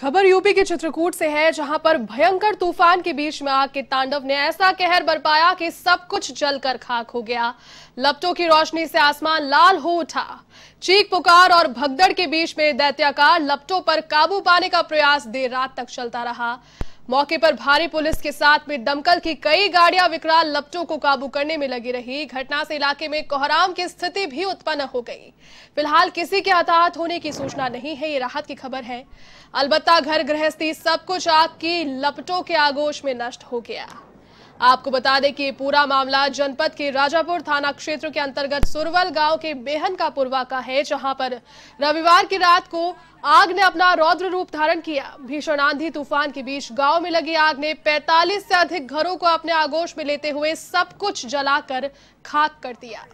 खबर यूपी के चित्रकूट से है जहां पर भयंकर तूफान के बीच में आग के तांडव ने ऐसा कहर बरपाया कि सब कुछ जलकर खाक हो गया लपटों की रोशनी से आसमान लाल हो उठा चीख पुकार और भगदड़ के बीच में दैत्याकार लपटों पर काबू पाने का प्रयास देर रात तक चलता रहा मौके पर भारी पुलिस के साथ में दमकल की कई गाड़ियां विकराल लपटों को काबू करने में लगी रही घटना से इलाके में कोहराम की स्थिति भी उत्पन्न हो गई फिलहाल किसी के हताहत होने की सूचना नहीं है ये राहत की खबर है अलबत्ता घर गृहस्थी सब कुछ आग की लपटों के आगोश में नष्ट हो गया आपको बता दें कि पूरा मामला जनपद के राजापुर थाना क्षेत्र के अंतर्गत सुरवल गांव के बेहन का पुरवा का है जहां पर रविवार की रात को आग ने अपना रौद्र रूप धारण किया भीषण आंधी तूफान के बीच गांव में लगी आग ने 45 से अधिक घरों को अपने आगोश में लेते हुए सब कुछ जलाकर खाक कर दिया